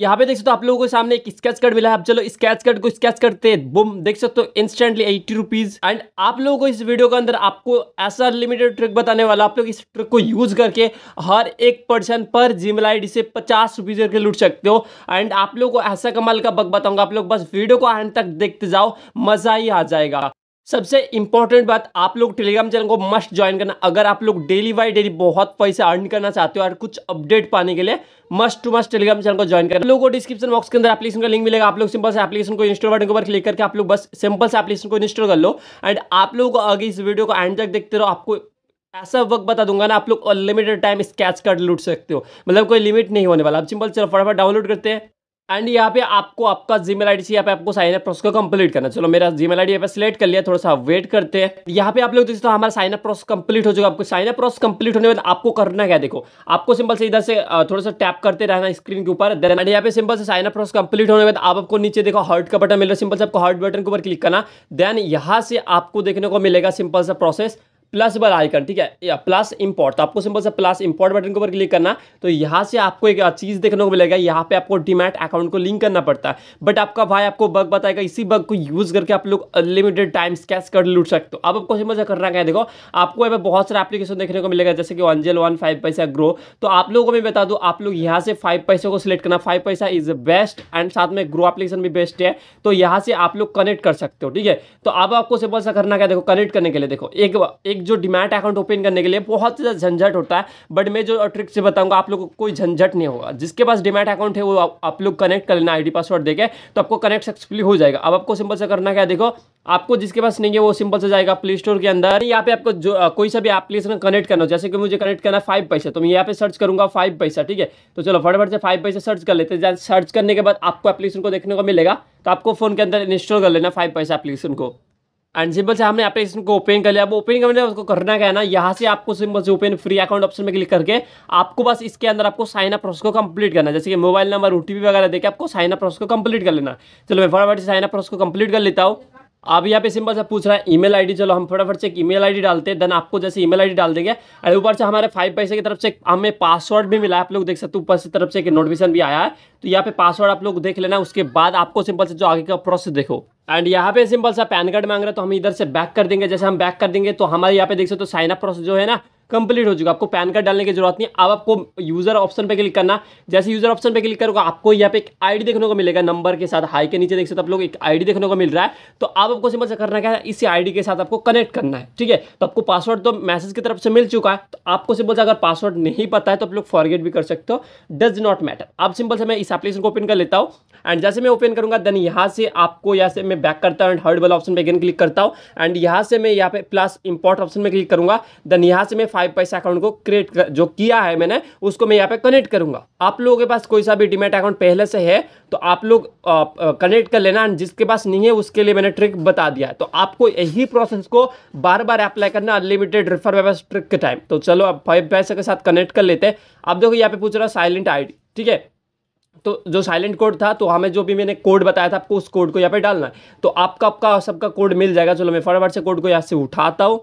यहाँ पे देख सकते हो आप लोगों के सामने एक स्केच कार्ड मिला है अब चलो स्केच कार्ड को स्केच करते हैं बुम देख सकते हो इंस्टेंटली एट्टी रुपीज एंड आप लोगों को इस वीडियो के अंदर आपको ऐसा लिमिटेड ट्रिक बताने वाला आप लोग इस ट्रिक को यूज करके हर एक पर्सन पर जीमेल आई से पचास रुपीज करके लूट सकते हो एंड आप लोग को ऐसा कमाल का बग बताऊंगा आप लोग बस वीडियो को आने तक देखते जाओ मजा ही आ जाएगा सबसे इंपॉर्टेंट बात आप लोग टेलीग्राम चैनल को मस्ट ज्वाइन करना अगर आप लोग डेली बाय डेली बहुत पैसे अर्न करना चाहते हो और कुछ अपडेट पाने के लिए must to must Telegram channel को ज्वाइन करना लोगों को डिस्क्रिप्शन बॉक्स के अंदर एप्लीकेशन का लिंक मिलेगा आप लोग सिंपल से एप्लीकेशन को इंस्टॉल बटन के ऊपर क्लिक करके आप लोग बस सिंपल से एप्लीकेशन को इंस्टॉल कर लो एंड आप लोग को आगे इस वीडियो को एंड तक देखते रहो आपको ऐसा वक्त बता दूंगा ना आप लोग अनलिमिटेड टाइम स्केच कार्ड लूट सकते हो मतलब कोई लिमिट नहीं होने वाला आप सिंपल चलो फटाफट डाउनलोड करते हैं एंड यहाँ पे आपको आपका जी मेल आई यहाँ पे आपको साइन अप प्रोसेस को कंप्लीट करना चलो मेरा जी मेल आई पे सिलेक्ट कर लिया थोड़ा सा वेट करते हैं यहाँ पे आप लोग तो हमारा साइन अप प्रोसेस कंप्लीट हो चुका आपको साइन अप प्रोसेस कंप्लीट होने के बाद आपको करना क्या देखो आपको सिंपल से इधर से थोड़ा सा टैप करते रहना स्क्रीन के ऊपर देन एंड यहाँ पे सिंपल से साइन अप प्रोसेस कंप्लीट होने के बाद आपको नीचे देखो हार्ट का बटन मिल रहा है सिंपल से आपको हार्ट बटन के ऊपर क्लिक करना देन यहाँ से आपको देखने को मिलेगा सिंपल सा प्रोसेस प्लस वाला आइकन ठीक है या प्लस इंपोर्ट तो आपको सिंपल से प्लस इंपोर्ट बटन के ऊपर क्लिक करना तो यहाँ से आपको एक चीज़ देखने को मिलेगा यहाँ पे आपको डीमैट अकाउंट को लिंक करना पड़ता है बट आपका भाई आपको बग बताएगा इसी बग को यूज़ करके आप लोग अनलिमिटेड टाइम कैश कर लूट सकते हो अब आपको सिंपल से करना क्या देखो आपको यहाँ पर बहुत सारे एप्लीकेशन देखने को मिलेगा जैसे कि वनजेल वन फाइव पैसा ग्रो तो आप लोगों को मैं बता दूँ आप लोग यहाँ से फाइव पैसे को सिलेक्ट करना फाइव पैसा इज बेस्ट एंड साथ में ग्रो एप्लीकेशन भी बेस्ट है तो यहाँ से आप लोग कनेक्ट कर सकते हो ठीक है तो अब आपको सिंपल सा करना क्या देखो कनेक्ट करने के लिए देखो एक जो डिमैट अकाउंट ओपन करने के लिए बहुत ज़्यादा झंझट होता है बट मैं जो ट्रिक से बताऊंगा आप लोग को कोई झंझट नहीं होगा जिसके पास डिमैट अकाउंट है वो आप लोग कनेक्ट कर लेना आईडी पासवर्ड देके तो आपको कनेक्ट सक्सेसफुली हो जाएगा अब आपको सिंपल से करना क्या देखो आपको जिसके पास नहीं है वो सिंपल से जाएगा प्ले स्टोर के अंदर यहाँ पे आपको जो कोई सा भी एप्लीकेशन कनेक्ट करना हो जैसे कि मुझे कनेक्ट करना है फाइव पैसा तो मैं यहाँ पे सर्च करूंगा फाइव पैसा ठीक है तो चलो फटाफट से फाइव पैसा सर्च कर लेते हैं सर्च करने के बाद आपको एप्लीकेशन को देखने को मिलेगा तो आपको फोन के अंदर इंस्टॉल कर लेना फाइव पैसा एप्लीकेशन को एंड सिंपल से हमने एप्लीकेशन को ओपन कर लिया अब ओपन करने उसको करना क्या है ना यहाँ से आपको सिंपल से ओपन फ्री अकाउंट ऑप्शन में क्लिक करके आपको बस इसके अंदर आपको साइन अप प्रोसेस को कंप्लीट करना जैसे कि मोबाइल नंबर ओ वगैरह देकर आपको साइन अप प्रोसेस को कंप्लीट कर लेना चलो मैं फटाफट से साइन अप प्रोसेस को कंप्लीट कर लेता हूँ अब यहाँ पे सिंपल सा पूछ रहा है ईमेल आईडी चलो हम फटाफट से एक ईमेल आईडी डालते हैं देन आपको जैसे ईमेल आईडी डाल देंगे और ऊपर से हमारे फाइव पैसे की तरफ से हमें पासवर्ड भी मिला है आप लोग देख सकते हो ऊपर से तरफ से एक नोटिफिकेशन भी आया है तो यहाँ पे पासवर्ड आप लोग देख लेना उसके बाद आपको सिंपल से जो आगे का प्रोसेस देखो एंड यहाँ पे सिंपल सा पैन कार्ड मांग रहे तो हम इधर से बैक कर देंगे जैसे हम बैक कर देंगे तो हमारे यहाँ पे देख सकते हो साइन अप प्रोसेस जो है ना कंप्लीट हो चुका आपको पैन कार्ड डालने की जरूरत नहीं अब आपको यूजर ऑप्शन पर क्लिक करना जैसे यूजर ऑप्शन पर क्लिक करोगे आपको यहाँ पे एक आईडी देखने को मिलेगा नंबर के साथ हाई के नीचे देख सकते आप लोग एक आईडी देखने को मिल रहा है तो अब आपको सिंपल से करना क्या है इसी आईडी के साथ आपको कनेक्ट करना है ठीक है तो आपको पासवर्ड तो मैसेज की तरफ से मिल चुका है तो आपको सिंपल से अगर पासवर्ड नहीं पता है तो आप लोग फॉरगेट भी कर सकते हो डज नॉट मैटर आप सिंपल से मैं इस एप्लीकेशन को ओपन कर लेता हूँ एंड जैसे मैं ओपन करूंगा देन यहाँ से आपको यहाँ से मैं बैक करता हूँ एंड हर्ड वाला ऑप्शन पर अगेन क्लिक करता हूँ एंड यहाँ से मैं यहाँ पे प्लस इंपॉर्ट ऑप्शन में क्लिक करूंगा देन यहाँ से मैं फाइव पैसा अकाउंट को क्रिएट जो किया है मैंने उसको मैं यहाँ पे कनेक्ट करूंगा आप लोगों के पास कोई सा भी डिमेट अकाउंट पहले से है तो आप लोग कनेक्ट कर लेना जिसके पास नहीं है उसके लिए मैंने ट्रिक बता दिया है तो आपको यही प्रोसेस को बार बार अप्लाई करना अनलिमिटेड रेफर वेबस ट्रिक के टाइम तो चलो आप फाइव पैसा के साथ कनेक्ट कर लेते हैं आप देखो यहाँ पे पूछ रहा साइलेंट आई ठीक है तो जो साइलेंट कोड था तो हमें जो भी मैंने कोड बताया था आपको उस कोड को यहाँ पे डालना है तो आपका आपका सबका कोड मिल जाएगा चलो मैं फटाफट से कोड को यहाँ से उठाता हूँ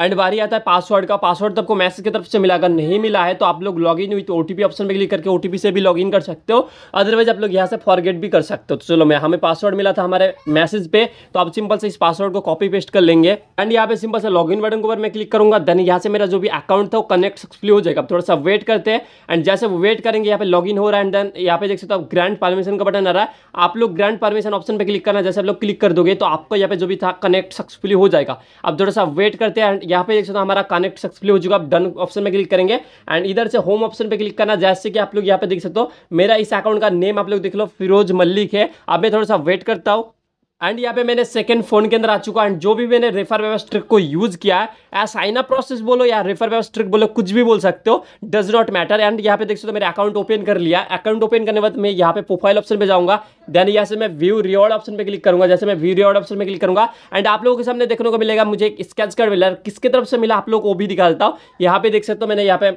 एंड बारी आता है पासवर्ड का पासवर्ड तो आपको मैसेज की तरफ से मिला अगर नहीं मिला है तो आप लोग लॉग इन तो ओ ऑप्शन पर क्लिक करके ओ से भी लॉग इन कर सकते हो अदरवाइज आप लोग यहाँ से फॉरगेट भी कर सकते हो तो चलो मैं हमें पासवर्ड मिला था हमारे मैसेज पे तो आप सिंपल से इस पासवर्ड को कॉपी पेस्ट कर लेंगे एंड यहाँ पे सिंपल से लॉग इन बटन को ऊपर मैं क्लिक करूंगा देन यहाँ से मेरा जो भी अकाउंट था वो कनेक्ट सक्सेसफुल हो जाएगा थोड़ा सा वेट करते हैं एंड जैसे वेट करेंगे यहाँ पे लॉग इन हो रहा है एंड देन यहाँ पे देख सकते हो आप ग्रांट परमिशन का बटन आ रहा है आप लोग ग्रांट परमिशन ऑप्शन पर क्लिक करना जैसे आप लोग क्लिक कर दोगे तो आपको यहाँ पे जो भी था कनेक्ट सक्सेसफुली हो जाएगा आप थोड़ा सा वेट करते हैं यहाँ पे देख सकते हो हमारा कनेक्ट सक्सेसफुली हो चुका आप डन ऑप्शन में क्लिक करेंगे एंड इधर से होम ऑप्शन पे क्लिक करना जैसे कि आप लोग यहाँ पे देख सकते हो मेरा इस अकाउंट का नेम आप लोग देख लो फिरोज मल्लिक है अब मैं थोड़ा सा वेट करता हूँ एंड यहाँ पे मैंने सेकंड फोन के अंदर आ चुका एंड जो भी मैंने रेफर वेब ट्रिक को यूज किया है या अप प्रोसेस बोलो या रेफर वेब ट्रिक बोलो कुछ भी बोल सकते हो डज नॉट मैटर एंड यहाँ पे देख सकते हो मेरे अकाउंट ओपन कर लिया अकाउंट ओपन करने बाद मैं यहाँ पे प्रोफाइल ऑप्शन पे जाऊंगा देन यहाँ से मैं व्यू रिवॉर्ड ऑप्शन पे क्लिक करूंगा जैसे मैं व्यू रिवॉर्ड ऑप्शन पे क्लिक करूंगा एंड आप लोगों के सामने देखने को मिलेगा मुझे एक स्केच कार्ड मिला किसके तरफ से मिला आप लोग को भी दिखा देता हूँ यहाँ पे देख सकते हो मैंने यहाँ पे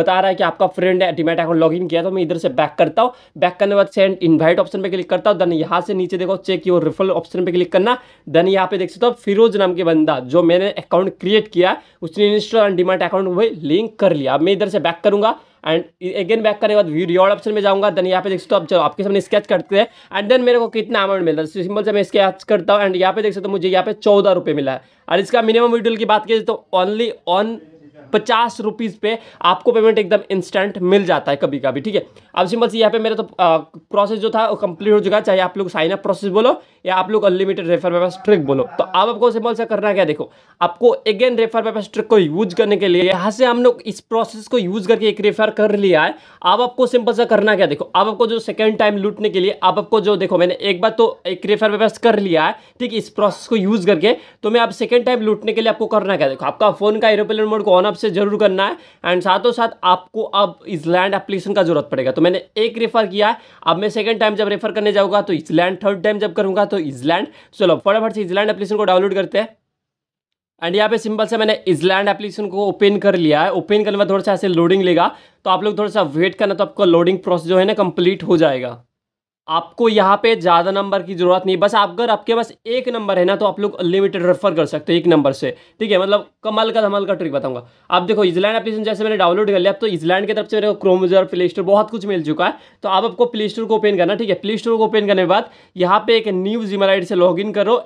बता रहा है कि आपका फ्रेंड है डिमेट अकाउंट लॉग किया तो मैं इधर से बैक करता हूँ बैक करने बाद सेंड इन्वाइट ऑप्शन पर क्लिक करता हूँ देन यहाँ से नीचे देखो चेक योर रिफल ऑप्शन पे क्लिक करना देन यहाँ पे देख सकते हो फिरोज नाम के बंदा जो मैंने अकाउंट क्रिएट किया उसने इंस्टॉल एंड डिमांड अकाउंट वही लिंक कर लिया अब मैं इधर से बैक करूंगा एंड अगेन बैक करने के बाद व्यू रिवॉर्ड ऑप्शन में जाऊंगा देन यहाँ पे देख सकते हो आप चलो आपके सामने स्केच करते हैं एंड देन मेरे को कितना अमाउंट मिल रहा है सिंपल से मैं स्केच करता हूँ एंड यहाँ पे देख सकते हो मुझे यहाँ पे चौदह रुपये मिला है और इसका मिनिमम विड्रोल की बात की तो ओनली ऑन पचास रुपीज़ पे आपको पेमेंट एकदम इंस्टेंट मिल जाता है कभी कभी ठीक है अब सिंपल से यहाँ पे मेरा तो प्रोसेस जो था वो कंप्लीट हो चुका है चाहे आप लोग साइन अप प्रोसेस बोलो या आप लोग अनलिमिटेड रेफर पेपर ट्रिक बोलो तो आप आपको सिंपल से करना क्या देखो आपको अगेन रेफर पेपर ट्रिक को यूज करने के लिए यहाँ से हम लोग इस प्रोसेस को यूज करके एक रेफर कर लिया है आप आपको सिंपल सा करना क्या देखो आप आपको जो सेकेंड टाइम लूटने के लिए आप आपको जो देखो मैंने एक बार तो एक रेफर पेपर कर लिया है ठीक इस प्रोसेस को यूज करके तो मैं आप सेकेंड टाइम लूटने के लिए आपको करना क्या देखो आपका फोन का एरोप्लेन मोड को ऑन से जरूर करना है एंड साथों साथ आपको अब इस लैंड एप्लीकेशन का जरूरत पड़ेगा तो मैंने एक रेफर किया अब मैं सेकेंड टाइम जब रेफर करने जाऊँगा तो इस लैंड थर्ड टाइम जब करूंगा था तो इजलैंड चलो फटाफट से इजलैंड एप्लीकेशन को डाउनलोड करते हैं एंड यहाँ पे सिंपल से मैंने इजलैंड एप्लीकेशन को ओपन कर लिया है ओपन करने में थोड़ा सा ऐसे लोडिंग लेगा तो आप लोग थोड़ा सा वेट करना तो आपका लोडिंग प्रोसेस जो है ना कंप्लीट हो जाएगा आपको यहाँ पे ज़्यादा नंबर की ज़रूरत नहीं बस आप अगर आपके पास एक नंबर है ना तो आप लोग अनलिमिटेड रेफर कर सकते हैं एक नंबर से ठीक है मतलब कमल का धमल का ट्रिक बताऊंगा आप देखो इजलैंड एप्लीकेशन जैसे मैंने डाउनलोड कर लिया अब तो इजलैंड की तरफ से मेरे को क्रोमजर प्ले स्टोर बहुत कुछ मिल चुका है तो आप आपको प्ले स्टोर को ओपन करना ठीक है प्ले स्टोर को ओपन करने के बाद यहाँ पे एक न्यू जीमेल आई से लॉग करो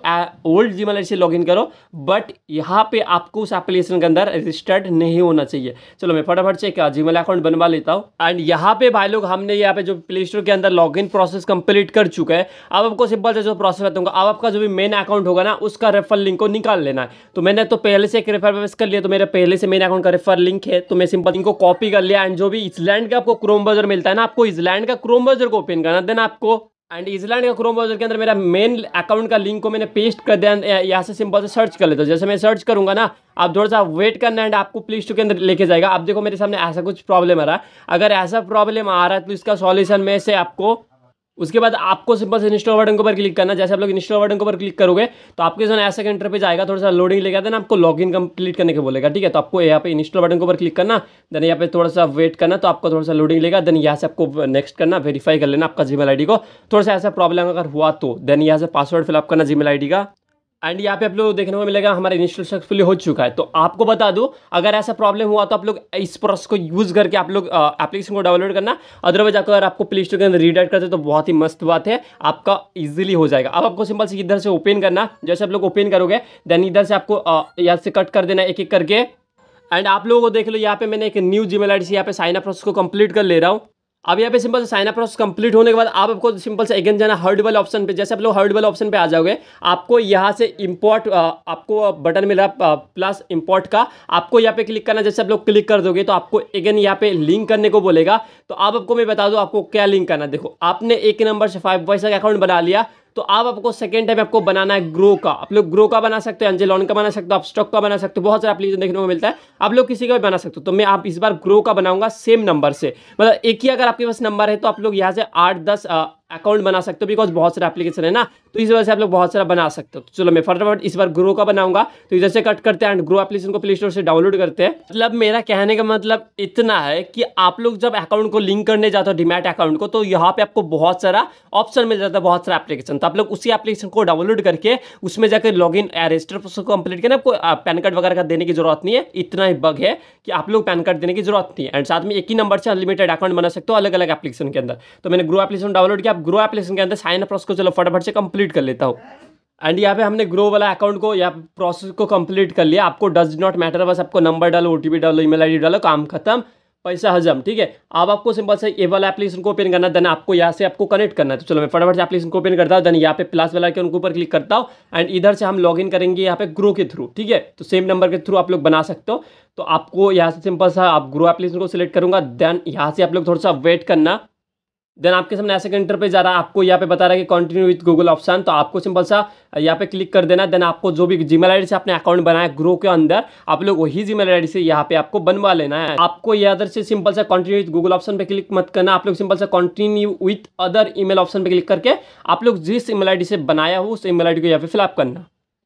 ओल्ड जीमेल आई से लॉग करो बट यहाँ पे आपको उस एप्लीकेशन के अंदर रजिस्टर्ड नहीं होना चाहिए चलो मैं फटाफट से एक जीमल अकाउंट बनवा लेता हूँ एंड यहाँ पे भाई लोग हमने यहाँ पे जो प्ले स्टोर के अंदर लॉग प्रोसेस कंप्लीट कर चुका है अब आपको सिंपल से जो प्रोसेस बताऊंगा अब आपका जो भी मेन अकाउंट होगा ना उसका रेफर लिंक को निकाल लेना है तो मैंने तो पहले से एक रेफर पेस कर लिया तो मेरे पहले से मेन अकाउंट का रेफर लिंक है तो मैं सिंपल इनको कॉपी कर लिया एंड जो भी इसलैंड का आपको क्रोम ब्राउजर मिलता है ना आपको इसलैंड का क्रोम ब्राउजर को ओपन करना देन आपको एंड इसलैंड का क्रोम ब्राउजर के अंदर मेरा मेन अकाउंट का लिंक को मैंने पेस्ट कर दिया यहाँ से सिंपल से सर्च कर लेता जैसे मैं सर्च करूंगा ना आप थोड़ा सा वेट करना एंड आपको प्ले स्टोर के अंदर लेके जाएगा आप देखो मेरे सामने ऐसा कुछ प्रॉब्लम आ रहा है अगर ऐसा प्रॉब्लम आ रहा है तो इसका सॉल्यूशन में से आपको उसके बाद आपको सिंपल से इंस्टॉल बटन के ऊपर क्लिक करना जैसे आप लोग इंस्टॉल बटन के ऊपर क्लिक करोगे तो आपके जो ऐसा पे जाएगा थोड़ा सा लोडिंग लेगा देन आपको लॉगिन कंप्लीट करने के बोलेगा ठीक है तो आपको यहाँ पे इंस्टॉल बटन के ऊपर क्लिक करना देन यहाँ पे थोड़ा सा वेट करना तो आपको थोड़ा सा लोडिंग लेगा देन यहाँ से आपको नेक्स्ट करना वेरीफाई कर लेना आपका जीमेल आईडी को थोड़ा सा ऐसा प्रॉब्लम अगर हुआ तो देन यहाँ से पासवर्ड फिलअप करना जीमेल आईडी का एंड यहाँ पे आप लोग देखने को मिलेगा हमारा इंस्टॉल सक्सेसफुल हो चुका है तो आपको बता दूँ अगर ऐसा प्रॉब्लम हुआ तो आप लोग इस प्रोसेस को यूज़ करके आप लोग एप्लीकेशन को डाउनलोड करना अदरवाइज आपको अगर आपको प्ले स्टोर के अंदर रीडाइट करते तो बहुत ही मस्त बात है आपका ईजिली हो जाएगा अब आपको सिंपल से इधर से ओपन करना जैसे आप लोग ओपन करोगे देन इधर से आपको यहाँ से कट कर देना एक एक करके एंड आप लोगों को देख लो यहाँ पे मैंने एक new Gmail I D यहाँ पे साइन अप प्रोसेस को कंप्लीट कर ले रहा हूँ अब यहाँ पे सिंपल से साइन अप प्रोसेस कंप्लीट होने के बाद आप आपको सिंपल से अगेन जाना हर्ड वाले ऑप्शन पे जैसे आप लोग हर्ड वाले ऑप्शन पे आ जाओगे आपको यहाँ से इंपोर्ट आपको बटन मिल रहा है प्लस इंपोर्ट का आपको यहाँ पे क्लिक करना जैसे आप लोग क्लिक कर दोगे तो आपको अगेन यहाँ पे लिंक करने को बोलेगा तो आप आपको मैं बता दूँ आपको क्या लिंक करना देखो आपने एक नंबर से फाइव वैसा अकाउंट बना लिया तो आप आपको सेकेंड टाइम आपको बनाना है ग्रो का आप लोग ग्रो का बना सकते हो एंजेलॉन का बना सकते हो आप स्टॉक का बना सकते हो बहुत सारे एप्लीकेशन देखने को मिलता है आप लोग किसी का भी बना सकते हो तो मैं आप इस बार ग्रो का बनाऊंगा सेम नंबर से मतलब एक ही अगर आपके पास नंबर है तो आप लोग यहाँ से आठ दस अकाउंट बना सकते हो बिकॉज बहुत सारा एप्लीकेशन है ना तो इस वजह से आप लोग बहुत सारा बना सकते हो तो चलो मैं फटाफट इस बार ग्रो का बनाऊंगा तो इधर से कट करते हैं एंड ग्रो एप्लीकेशन को प्ले स्टोर से डाउनलोड करते हैं मतलब मेरा कहने का मतलब इतना है कि आप लोग जब अकाउंट को लिंक करने जाते हो डिमेट अकाउंट को तो यहाँ पे आपको बहुत सारा ऑप्शन मिल जाता है बहुत सारा एप्लीकेशन तो आप लोग उसी एप्लीकेशन को डाउनलोड करके उसमें जाकर लॉग इन रजिस्टर कंप्लीट करना आपको पैन कार्ड वगैरह का देने की जरूरत नहीं है इतना ही बग है कि आप लोग पैन कार्ड देने की जरूरत नहीं है एंड साथ में एक ही नंबर से अनलिमिटेड अकाउंट बना सकते हो अलग अलग एप्लीकेशन के अंदर तो मैंने ग्रो एप्लीकेशन डाउनलोड किया ग्रो एप्लीकेशन के अंदर साइन अप प्रोसेस को चलो फटाफट से कंप्लीट कर लेता हूँ एंड यहाँ पे हमने ग्रो वाला अकाउंट को या प्रोसेस को कंप्लीट कर लिया आपको डज नॉट मैटर बस आपको नंबर डालो ओ डालो ईमेल आईडी डालो काम खत्म पैसा हजम ठीक है अब आपको सिंपल से ये वाला एप्लीकेशन को ओपन करना देन आपको यहाँ से आपको कनेक्ट करना तो चलो मैं फटाफट से एप्लीकेशन को ओपन करता हूँ देन यहाँ पे प्लस वाला के उनके ऊपर क्लिक करता हूँ एंड इधर से हम लॉग इन करेंगे यहाँ पे ग्रो के थ्रू ठीक है तो सेम नंबर के थ्रू आप लोग बना सकते हो तो आपको यहाँ से सिंपल सा आप ग्रो एप्लीकेशन को सिलेक्ट करूंगा देन यहाँ से आप लोग थोड़ा सा वेट करना देन आपके सामने ऐसे पे जा रहा है आपको यहाँ पे बता रहा है कि कंटिन्यू विथ गूगल ऑप्शन तो आपको सिंपल सा यहाँ पे क्लिक कर देना देन आपको जो भी जीमेल मेल से आपने अकाउंट बनाया ग्रो के अंदर आप लोग वही जीमेल मेल से यहाँ पे आपको बनवा लेना है आपको यहाँ से सिंपल सा कंटिन्यू विथ गूगल ऑप्शन पे क्लिक मत करना आप लोग सिंपल सा continue with other email option पे क्लिक करके आप लोग जिस ईमेल आईडी से बनाया हो उस ईमेल आईडी को यहाँ पे फिलअप करना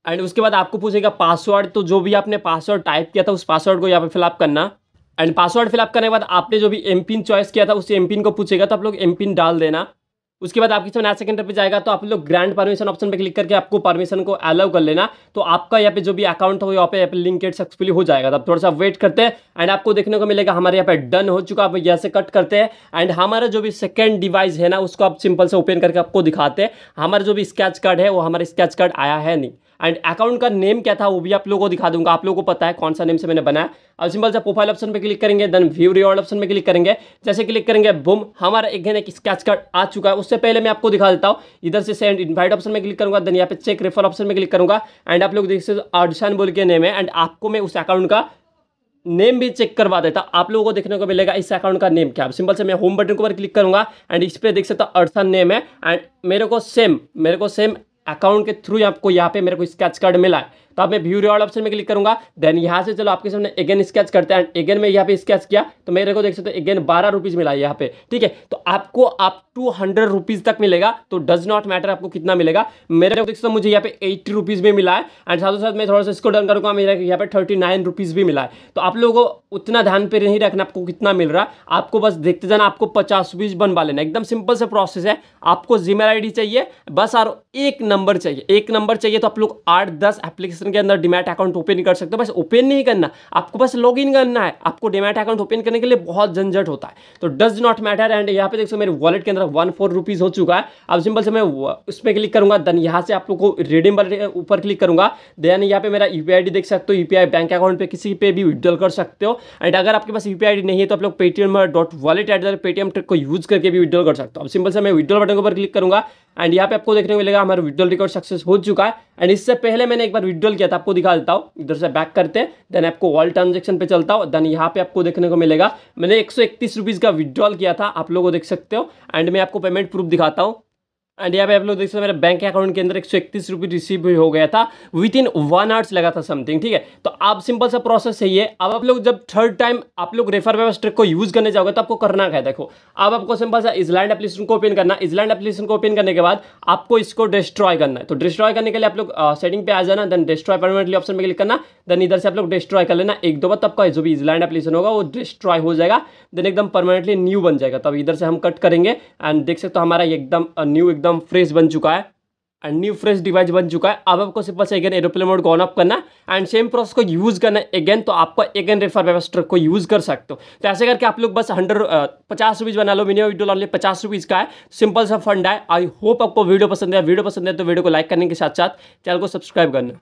एंड उसके बाद आपको पूछेगा पासवर्ड तो जो भी आपने पासवर्ड टाइप किया था उस पासवर्ड को यहाँ पे फिलअप करना एंड पासवर्ड फिलअप करने के बाद आपने जो भी एम पिन चॉइस किया था उस एम पिन को पूछेगा तो आप लोग एम पिन डाल देना उसके बाद आपके सामने सेकंड पे जाएगा तो आप लोग ग्रैंड परमिशन ऑप्शन पे क्लिक करके आपको परमिशन को अलाउ कर लेना तो आपका यहाँ पे जो भी अकाउंट हो यहाँ पे यहाँ पे लिंकेड सक्सेसफुल हो जाएगा तो आप थोड़ा सा वेट करते हैं एंड आपको देखने को मिलेगा हमारे यहाँ पे डन हो चुका आप यहाँ से कट करते हैं एंड हमारा जो भी सेकेंड डिवाइस है ना उसको आप सिंपल से ओपन करके आपको दिखाते हैं हमारा जो भी स्केच कार्ड है वो हमारा स्केच कार्ड आया है नहीं एंड अकाउंट का नेम क्या था वो भी आप लोगों को दिखा दूंगा आप लोगों को पता है कौन सा नेम से मैंने बनाया अब सिंपल से प्रोफाइल ऑप्शन पे क्लिक करेंगे देन व्यू रिवॉर्ड ऑप्शन पे क्लिक करेंगे जैसे क्लिक करेंगे बुम हमारा एक एक स्केच कार्ड आ चुका है उससे पहले मैं आपको दिखा देता हूँ इधर से सेंड इन्वाइट ऑप्शन में क्लिक करूंगा देन यहाँ पे चेक रेफर ऑप्शन में क्लिक करूंगा एंड आप लोग देख सकते आडशान बोल के नेम है एंड आपको मैं उस अकाउंट का नेम भी चेक करवा देता आप लोगों को देखने को मिलेगा इस अकाउंट का नेम क्या सिंपल से मैं होम बटन के ऊपर क्लिक करूंगा एंड इस पर देख सकता अर्सन नेम है एंड मेरे को सेम मेरे को सेम अकाउंट के थ्रू आपको यहाँ पे मेरे को स्केच कार्ड मिला है तो आप मैं व्यू रिवॉर्ड ऑप्शन में क्लिक करूंगा देन यहाँ से चलो आपके सामने अगेन स्केच करते हैं अगेन में यहाँ पे स्केच किया तो मेरे को देख सकते हो अगेन बारह रुपीज़ मिला यहाँ पे ठीक है तो आपको आप टू हंड्रेड रुपीज़ तक मिलेगा तो डज नॉट मैटर आपको कितना मिलेगा मेरे को देख सकते मुझे यहाँ पे एट्टी रुपीज़ भी मिला है एंड साथ साथ मैं थोड़ा सा इसको डन करूंगा मेरे यहाँ पे थर्टी नाइन रुपीज़ भी मिला है तो आप लोगों को उतना ध्यान पे नहीं रखना आपको कितना मिल रहा है आपको बस देखते जाना आपको पचास रुपीज़ बनवा लेना एकदम सिंपल सा प्रोसेस है आपको जीमेल आई चाहिए बस और एक नंबर चाहिए एक नंबर चाहिए तो आप लोग आठ दस एप्लीकेशन एप्लीकेशन के अंदर डिमेट अकाउंट ओपन कर सकते हो बस ओपन नहीं करना आपको बस लॉग इन करना है आपको डिमेट अकाउंट ओपन करने के लिए बहुत झंझट होता है तो डज नॉट मैटर एंड यहाँ पे देखो मेरे वॉलेट के अंदर वन फोर रुपीज़ हो चुका है अब सिंपल से मैं उसमें क्लिक करूंगा देन यहाँ से आप लोग को रिडीम ऊपर क्लिक करूंगा देन यहाँ पे मेरा यू देख सकते हो यूपीआई बैंक अकाउंट पे किसी पे भी विड्रॉल कर सकते हो एंड अगर आपके पास यू नहीं है तो आप लोग Paytm dot wallet at the Paytm को यूज़ करके भी विड्रॉल कर सकते हो अब सिंपल से मैं विड्रॉल बटन के ऊपर क्लिक करूंगा एंड यहाँ पे आपको देखने को मिलेगा हमारा विड्रॉल रिकॉर्ड सक्सेस हो चुका है एंड इससे पहले मैंने एक बार विड्रॉल कॉल किया था आपको दिखा देता हूँ इधर से बैक करते हैं देन आपको वॉल ट्रांजेक्शन पे चलता हूँ देन यहाँ पे आपको देखने को मिलेगा मैंने एक सौ का विड्रॉल किया था आप लोगों को देख सकते हो एंड मैं आपको पेमेंट प्रूफ दिखाता हूँ एंड यहाँ पे आप लोग देख सकते हो मेरे बैंक अकाउंट के अंदर एक सौ इकतीस रुपये रिसीव भी हो गया था विद इन वन आवर्स लगा था समथिंग ठीक है तो आप सिंपल सा प्रोसेस है ये अब आप लोग जब थर्ड टाइम आप लोग रेफर वेबस ट्रिक को यूज करने जाओगे तो आपको करना है देखो अब आपको सिंपल सा इजलैंड एप्लीकेशन को ओपन करना इजलैंड एप्लीकेशन को ओपन करने के बाद आपको इसको डिस्ट्रॉय करना है तो डिस्ट्रॉय करने के लिए आप लोग सेटिंग पे आ जाना देन डिस्ट्रॉय परमानेंटली ऑप्शन में क्लिक करना देन इधर से आप लोग डिस्ट्रॉय कर लेना एक दो बार तब का जो भी इजलैंड एप्लीकेशन होगा वो डिस्ट्रॉय हो जाएगा देन एकदम परमानेंटली न्यू बन जाएगा तब इधर से हम कट करेंगे एंड देख सकते हो हमारा एकदम न्यू एकदम एकदम फ्रेश बन चुका है एंड न्यू फ्रेश डिवाइस बन चुका है अब आपको सिंपल से अगेन एरोप्लेन मोड को ऑन ऑफ करना एंड सेम प्रोसेस को यूज़ करना अगेन तो आपको अगेन रेफर वेबस्टर को यूज़ कर सकते हो तो ऐसे करके आप लोग बस हंड्रेड पचास रुपीज़ बना लो मिनिमम वीडियो ऑनली पचास रुपीज़ का है सिंपल सा फंड है आई होप आपको वीडियो पसंद है वीडियो पसंद है तो वीडियो को लाइक करने के साथ साथ चैनल को सब्सक्राइब करना